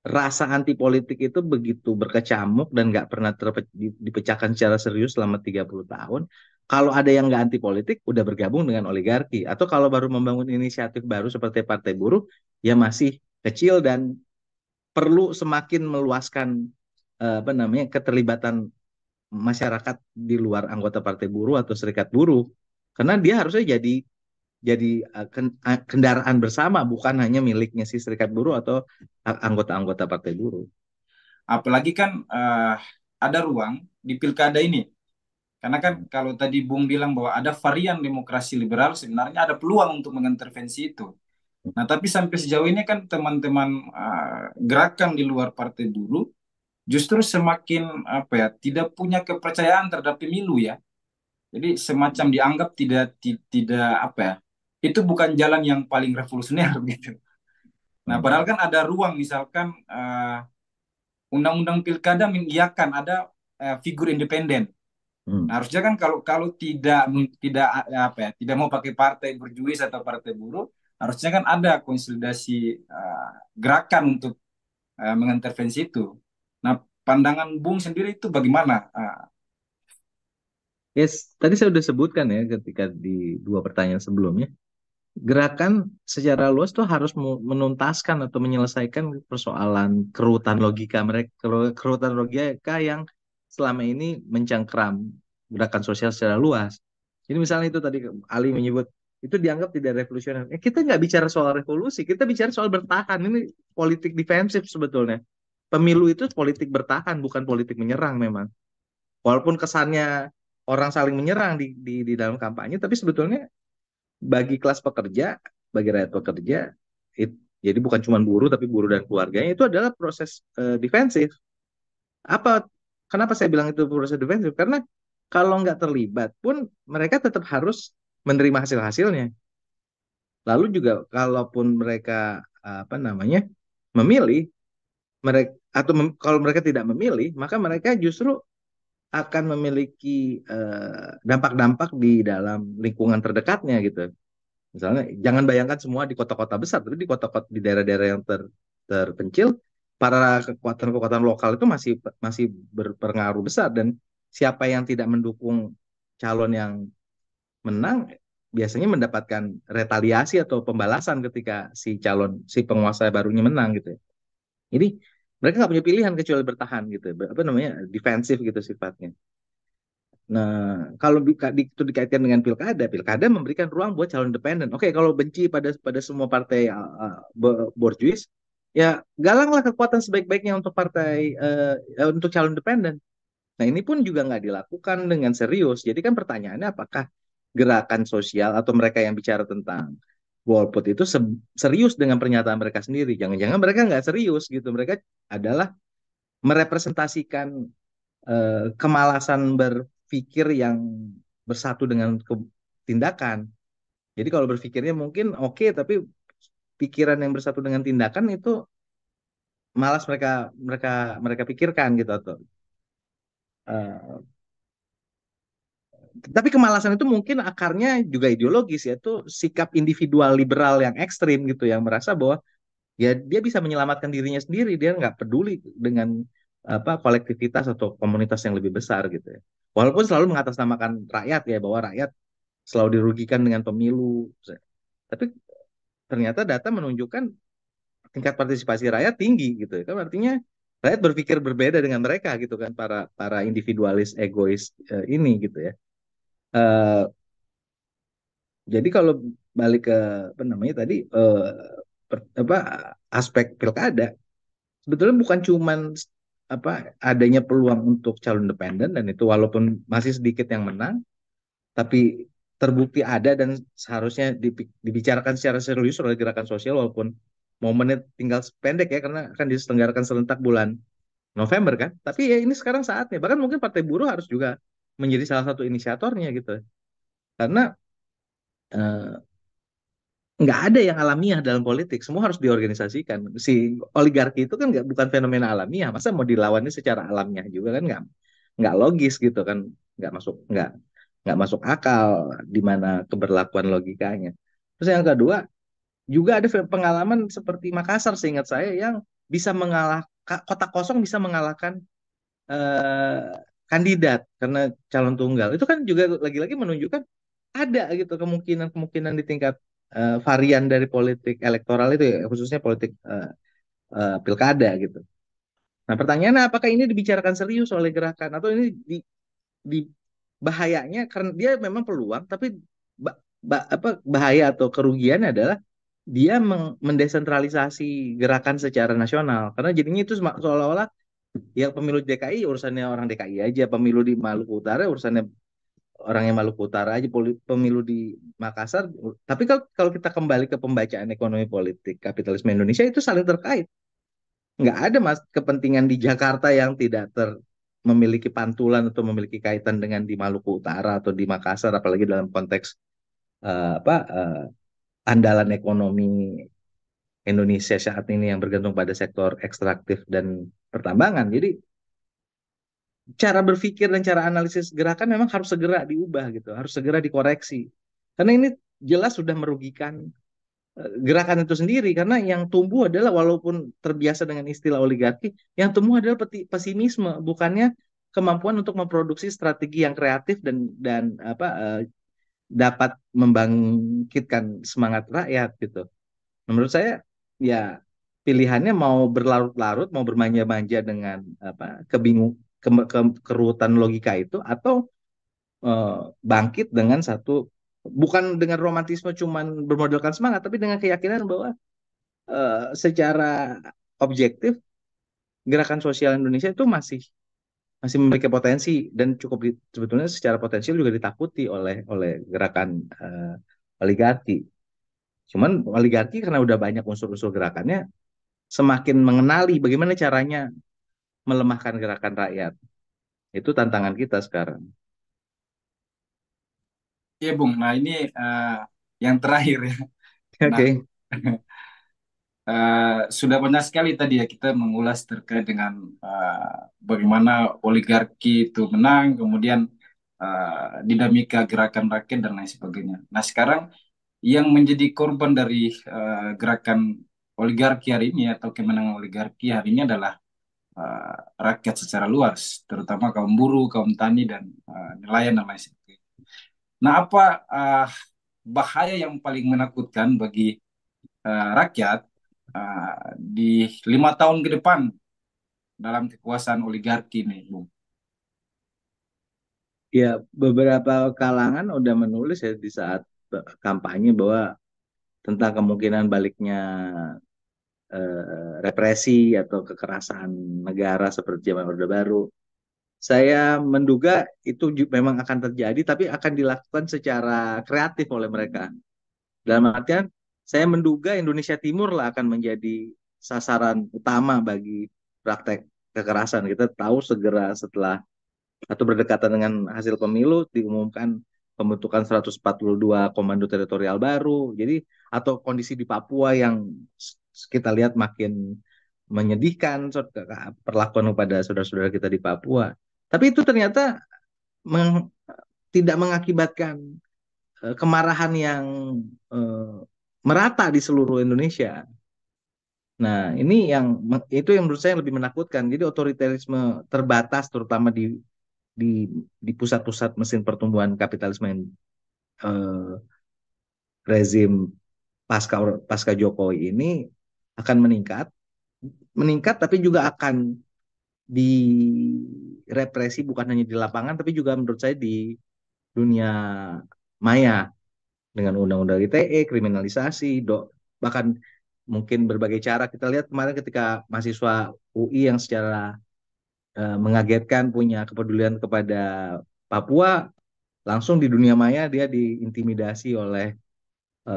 rasa anti politik itu begitu berkecamuk dan nggak pernah terpe, dipecahkan secara serius selama 30 tahun kalau ada yang nggak anti politik udah bergabung dengan oligarki atau kalau baru membangun inisiatif baru seperti partai buruh ya masih kecil dan perlu semakin meluaskan eh, apa namanya keterlibatan masyarakat di luar anggota partai buruh atau serikat buruh karena dia harusnya jadi jadi eh, eh, kendaraan bersama bukan hanya miliknya si serikat buruh atau anggota-anggota partai buruh. Apalagi kan uh, ada ruang di pilkada ini. Karena kan kalau tadi Bung bilang bahwa ada varian demokrasi liberal sebenarnya ada peluang untuk mengintervensi itu. Nah, tapi sampai sejauh ini kan teman-teman uh, gerakan di luar partai buruh justru semakin apa ya, tidak punya kepercayaan terhadap pemilu ya. Jadi semacam dianggap tidak tidak apa ya, itu bukan jalan yang paling revolusioner (laughs) gitu. Nah, hmm. padahal kan ada ruang misalkan undang ah, undang-undang pilkada mengiakan ada uh, figur independen. Hmm. Nah, harusnya kan kalau kalau tidak tidak apa ya, tidak mau pakai partai berjuis atau partai buruh, harusnya kan ada konsolidasi uh, gerakan untuk uh, mengintervensi itu. Nah, pandangan Bung sendiri itu bagaimana? Uh, Yes, tadi saya sudah sebutkan ya ketika di dua pertanyaan sebelumnya. Gerakan secara luas tuh harus menuntaskan atau menyelesaikan persoalan kerutan logika mereka kerutan logika yang selama ini mencangkram gerakan sosial secara luas. Jadi misalnya itu tadi Ali menyebut itu dianggap tidak revolusioner. Eh, kita nggak bicara soal revolusi, kita bicara soal bertahan. Ini politik defensif sebetulnya. Pemilu itu politik bertahan, bukan politik menyerang memang. Walaupun kesannya orang saling menyerang di, di, di dalam kampanye, tapi sebetulnya bagi kelas pekerja, bagi rakyat pekerja, it, jadi bukan cuma buruh tapi buruh dan keluarganya itu adalah proses uh, defensif. Apa? Kenapa saya bilang itu proses defensif? Karena kalau nggak terlibat pun mereka tetap harus menerima hasil hasilnya lalu juga kalaupun mereka apa namanya memilih mereka atau mem, kalau mereka tidak memilih maka mereka justru akan memiliki eh, dampak-dampak uh, di dalam lingkungan terdekatnya gitu misalnya jangan bayangkan semua di kota-kota besar tapi di kota-kota di daerah-daerah yang ter, terpencil para kekuatan-kekuatan lokal itu masih masih berpengaruh besar dan siapa yang tidak mendukung calon yang menang biasanya mendapatkan retaliasi atau pembalasan ketika si calon si penguasa barunya menang gitu. Ya. Jadi mereka nggak punya pilihan kecuali bertahan gitu, apa namanya defensif gitu sifatnya. Nah, kalau itu dikaitkan dengan pilkada, pilkada memberikan ruang buat calon independen. Oke, kalau benci pada pada semua partai uh, borjuis, ya galanglah kekuatan sebaik-baiknya untuk partai uh, untuk calon independen. Nah, ini pun juga nggak dilakukan dengan serius. Jadi kan pertanyaannya apakah gerakan sosial atau mereka yang bicara tentang golput itu serius dengan pernyataan mereka sendiri. Jangan-jangan mereka nggak serius gitu. Mereka adalah merepresentasikan eh, kemalasan berpikir yang bersatu dengan tindakan. Jadi kalau berpikirnya mungkin oke, okay, tapi pikiran yang bersatu dengan tindakan itu malas mereka mereka mereka pikirkan gitu atau uh, tapi kemalasan itu mungkin akarnya juga ideologis yaitu sikap individual liberal yang ekstrim gitu yang merasa bahwa ya dia bisa menyelamatkan dirinya sendiri dia nggak peduli dengan apa kolektivitas atau komunitas yang lebih besar gitu ya walaupun selalu mengatasnamakan rakyat ya bahwa rakyat selalu dirugikan dengan pemilu tapi ternyata data menunjukkan tingkat partisipasi rakyat tinggi gitu ya kan artinya rakyat berpikir berbeda dengan mereka gitu kan para para individualis egois eh, ini gitu ya Uh, jadi kalau balik ke apa namanya tadi, uh, per apa, aspek pilkada, sebetulnya bukan cuman apa, adanya peluang untuk calon independen dan itu walaupun masih sedikit yang menang, tapi terbukti ada dan seharusnya dibicarakan secara serius oleh gerakan sosial walaupun momennya tinggal pendek ya karena akan diselenggarakan serentak bulan November kan. Tapi ya ini sekarang saatnya, bahkan mungkin Partai Buruh harus juga menjadi salah satu inisiatornya gitu karena eh, nggak uh, ada yang alamiah dalam politik semua harus diorganisasikan si oligarki itu kan nggak bukan fenomena alamiah masa mau dilawannya secara alamiah juga kan nggak nggak logis gitu kan nggak masuk nggak nggak masuk akal di mana keberlakuan logikanya terus yang kedua juga ada pengalaman seperti Makassar seingat saya yang bisa mengalah kota kosong bisa mengalahkan eh, kandidat karena calon tunggal itu kan juga lagi-lagi menunjukkan ada gitu kemungkinan-kemungkinan di tingkat uh, varian dari politik elektoral itu ya, khususnya politik uh, uh, pilkada gitu. Nah, pertanyaannya apakah ini dibicarakan serius oleh gerakan atau ini di, di bahayanya karena dia memang peluang tapi ba, ba, apa bahaya atau kerugian adalah dia mendesentralisasi gerakan secara nasional karena jadinya itu seolah-olah ya pemilu DKI urusannya orang DKI aja, pemilu di Maluku Utara urusannya orang yang Maluku Utara aja, pemilu di Makassar. Tapi kalau kalau kita kembali ke pembacaan ekonomi politik kapitalisme Indonesia itu saling terkait. Nggak ada mas kepentingan di Jakarta yang tidak ter memiliki pantulan atau memiliki kaitan dengan di Maluku Utara atau di Makassar, apalagi dalam konteks uh, apa uh, andalan ekonomi Indonesia saat ini yang bergantung pada sektor ekstraktif dan pertambangan. Jadi cara berpikir dan cara analisis gerakan memang harus segera diubah gitu, harus segera dikoreksi. Karena ini jelas sudah merugikan eh, gerakan itu sendiri karena yang tumbuh adalah walaupun terbiasa dengan istilah oligarki, yang tumbuh adalah pesimisme, bukannya kemampuan untuk memproduksi strategi yang kreatif dan dan apa eh, dapat membangkitkan semangat rakyat gitu. Menurut saya ya pilihannya mau berlarut-larut, mau bermanja-manja dengan apa kebingung ke, ke, kerutan logika itu atau uh, bangkit dengan satu bukan dengan romantisme cuman bermodalkan semangat tapi dengan keyakinan bahwa uh, secara objektif gerakan sosial Indonesia itu masih masih memiliki potensi dan cukup di, sebetulnya secara potensial juga ditakuti oleh oleh gerakan uh, oligarki. Cuman oligarki karena udah banyak unsur-unsur gerakannya semakin mengenali bagaimana caranya melemahkan gerakan rakyat. Itu tantangan kita sekarang. Iya Bung. Nah, ini uh, yang terakhir ya. (laughs) Oke. Okay. Nah, Uh, (laughs) sudah banyak sekali tadi ya kita mengulas terkait dengan uh, bagaimana oligarki itu menang, kemudian uh, dinamika gerakan rakyat dan lain sebagainya. Nah sekarang yang menjadi korban dari uh, gerakan oligarki hari ini atau kemenangan oligarki hari ini adalah uh, rakyat secara luas, terutama kaum buruh, kaum tani dan uh, nelayan dan lain sebagainya. Nah, apa uh, bahaya yang paling menakutkan bagi uh, rakyat uh, di lima tahun ke depan dalam kekuasaan oligarki ini, Bu? Ya, beberapa kalangan udah menulis ya di saat kampanye bahwa tentang kemungkinan baliknya Eh, represi atau kekerasan negara seperti zaman Orde Baru. Saya menduga itu memang akan terjadi, tapi akan dilakukan secara kreatif oleh mereka. Dalam artian, saya menduga Indonesia Timur lah akan menjadi sasaran utama bagi praktek kekerasan. Kita tahu segera setelah atau berdekatan dengan hasil pemilu diumumkan pembentukan 142 komando teritorial baru. Jadi atau kondisi di Papua yang kita lihat makin menyedihkan perlakuan kepada saudara-saudara kita di Papua. Tapi itu ternyata meng, tidak mengakibatkan e, kemarahan yang uh, merata di seluruh Indonesia. Nah, ini yang itu yang menurut saya yang lebih menakutkan. Jadi otoritarisme terbatas terutama di di di pusat-pusat mesin pertumbuhan kapitalisme yang, uh, rezim pasca pasca Jokowi ini akan meningkat, meningkat tapi juga akan direpresi bukan hanya di lapangan tapi juga menurut saya di dunia maya dengan undang-undang ITE, kriminalisasi, do, bahkan mungkin berbagai cara kita lihat kemarin ketika mahasiswa UI yang secara e, mengagetkan punya kepedulian kepada Papua langsung di dunia maya dia diintimidasi oleh e,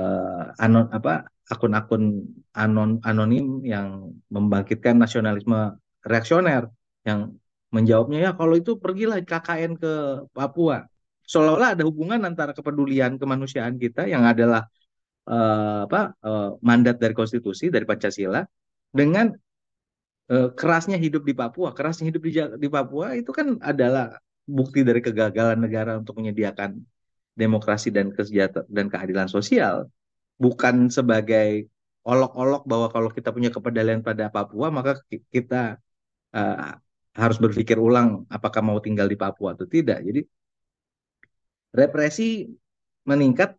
anon apa akun-akun anon anonim yang membangkitkan nasionalisme reaksioner yang menjawabnya ya kalau itu pergilah KKN ke Papua seolah-olah ada hubungan antara kepedulian kemanusiaan kita yang adalah uh, apa uh, mandat dari konstitusi dari Pancasila dengan uh, kerasnya hidup di Papua kerasnya hidup di di Papua itu kan adalah bukti dari kegagalan negara untuk menyediakan demokrasi dan kesejahteraan dan keadilan sosial bukan sebagai olok-olok bahwa kalau kita punya kepedalian pada Papua maka kita uh, harus berpikir ulang apakah mau tinggal di Papua atau tidak. Jadi represi meningkat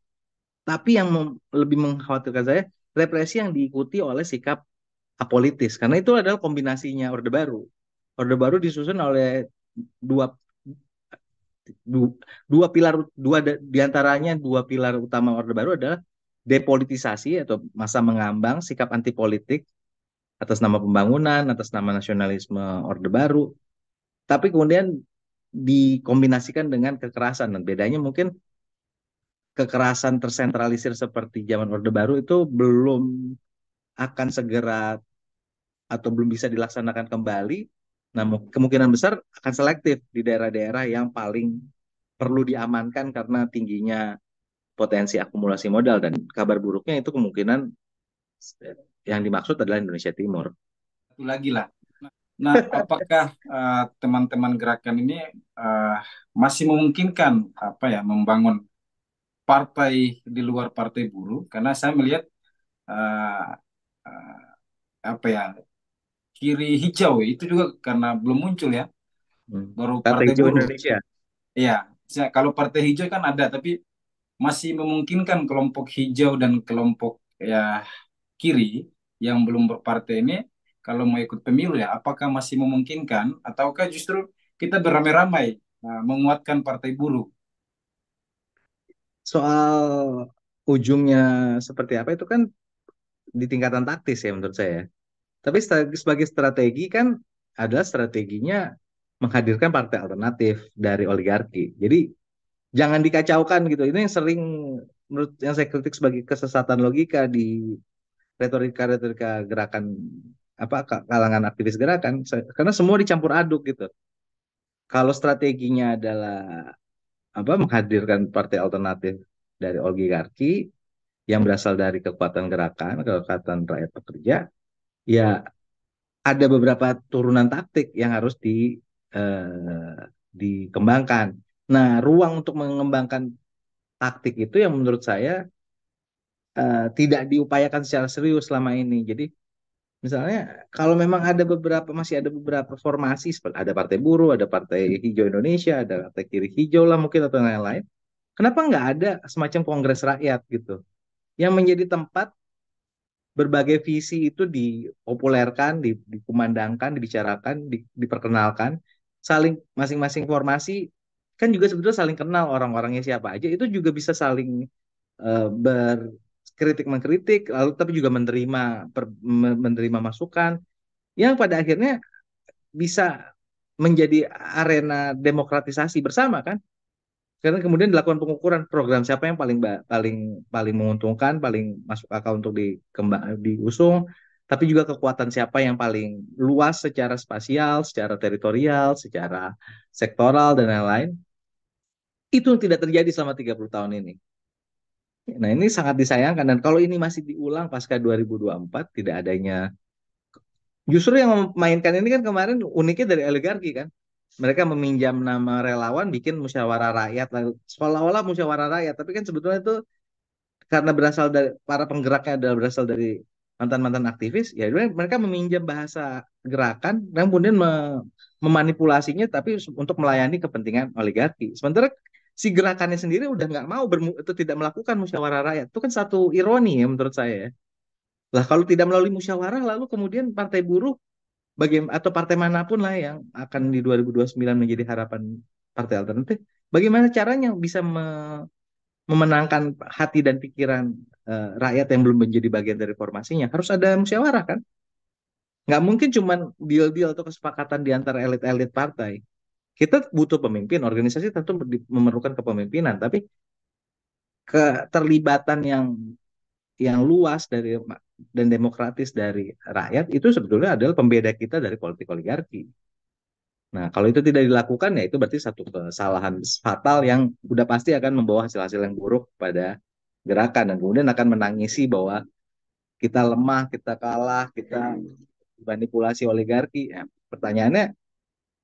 tapi yang lebih mengkhawatirkan saya represi yang diikuti oleh sikap apolitis karena itu adalah kombinasinya Orde Baru. Orde Baru disusun oleh dua dua, dua pilar dua diantaranya dua pilar utama Orde Baru adalah depolitisasi atau masa mengambang sikap anti politik atas nama pembangunan, atas nama nasionalisme Orde Baru. Tapi kemudian dikombinasikan dengan kekerasan dan bedanya mungkin kekerasan tersentralisir seperti zaman Orde Baru itu belum akan segera atau belum bisa dilaksanakan kembali. namun kemungkinan besar akan selektif di daerah-daerah yang paling perlu diamankan karena tingginya potensi akumulasi modal dan kabar buruknya itu kemungkinan yang dimaksud adalah Indonesia Timur. Satu lagi lah. Nah, apakah eh, teman-teman uh, gerakan ini uh, masih memungkinkan apa ya membangun partai di luar partai buruh? Karena saya melihat uh, uh, apa ya kiri hijau ya, itu juga karena belum muncul ya. Hmm. Baru partai, partai hijau buruh. Indonesia. Iya, kalau partai hijau kan ada tapi masih memungkinkan kelompok hijau dan kelompok ya kiri yang belum berpartai ini kalau mau ikut pemilu ya apakah masih memungkinkan ataukah justru kita beramai-ramai eh, menguatkan partai buruh soal ujungnya seperti apa itu kan di tingkatan taktis ya menurut saya tapi sebagai strategi kan adalah strateginya menghadirkan partai alternatif dari oligarki jadi jangan dikacaukan gitu. Ini yang sering menurut yang saya kritik sebagai kesesatan logika di retorika-retorika gerakan apa kalangan aktivis gerakan karena semua dicampur aduk gitu. Kalau strateginya adalah apa menghadirkan partai alternatif dari oligarki yang berasal dari kekuatan gerakan, kekuatan rakyat pekerja, ya ada beberapa turunan taktik yang harus di eh, dikembangkan. Nah, ruang untuk mengembangkan taktik itu yang menurut saya uh, tidak diupayakan secara serius selama ini. Jadi misalnya kalau memang ada beberapa masih ada beberapa formasi seperti ada partai buruh, ada partai hijau Indonesia, ada partai kiri hijau lah mungkin atau lain-lain. Kenapa nggak ada semacam kongres rakyat gitu yang menjadi tempat berbagai visi itu dipopulerkan, dikumandangkan, dibicarakan, diperkenalkan, saling masing-masing formasi kan juga sebetulnya saling kenal orang-orangnya siapa aja itu juga bisa saling uh, berkritik mengkritik lalu tapi juga menerima per, menerima masukan yang pada akhirnya bisa menjadi arena demokratisasi bersama kan karena kemudian dilakukan pengukuran program siapa yang paling paling paling menguntungkan paling masuk akal untuk dikembang diusung tapi juga kekuatan siapa yang paling luas secara spasial, secara teritorial, secara sektoral dan lain-lain. Itu yang tidak terjadi selama 30 tahun ini. Nah ini sangat disayangkan dan kalau ini masih diulang pasca 2024 tidak adanya justru yang memainkan ini kan kemarin uniknya dari oligarki kan mereka meminjam nama relawan bikin musyawarah rakyat seolah-olah musyawarah rakyat tapi kan sebetulnya itu karena berasal dari para penggeraknya adalah berasal dari mantan-mantan aktivis ya mereka meminjam bahasa gerakan dan kemudian memanipulasinya tapi untuk melayani kepentingan oligarki sementara si gerakannya sendiri udah nggak mau bermu itu tidak melakukan musyawarah rakyat itu kan satu ironi ya menurut saya ya. lah kalau tidak melalui musyawarah lalu kemudian partai buruh bagaimana atau partai manapun lah yang akan di 2029 menjadi harapan partai alternatif bagaimana caranya bisa me memenangkan hati dan pikiran uh, rakyat yang belum menjadi bagian dari formasinya harus ada musyawarah kan nggak mungkin cuman deal-deal atau kesepakatan di antara elit-elit partai kita butuh pemimpin organisasi tentu memerlukan kepemimpinan tapi keterlibatan yang yang luas dari dan demokratis dari rakyat itu sebetulnya adalah pembeda kita dari politik oligarki. Nah, kalau itu tidak dilakukan ya itu berarti satu kesalahan fatal yang udah pasti akan membawa hasil-hasil yang buruk pada gerakan dan kemudian akan menangisi bahwa kita lemah, kita kalah, kita hmm. manipulasi oligarki. Ya, pertanyaannya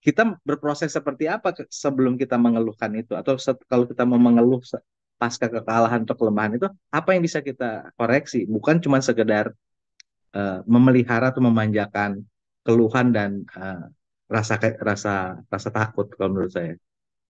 kita berproses seperti apa sebelum kita mengeluhkan itu atau kalau kita mau mengeluh pasca kekalahan atau kelemahan itu apa yang bisa kita koreksi bukan cuma sekedar uh, memelihara atau memanjakan keluhan dan uh, rasa rasa rasa takut kalau menurut saya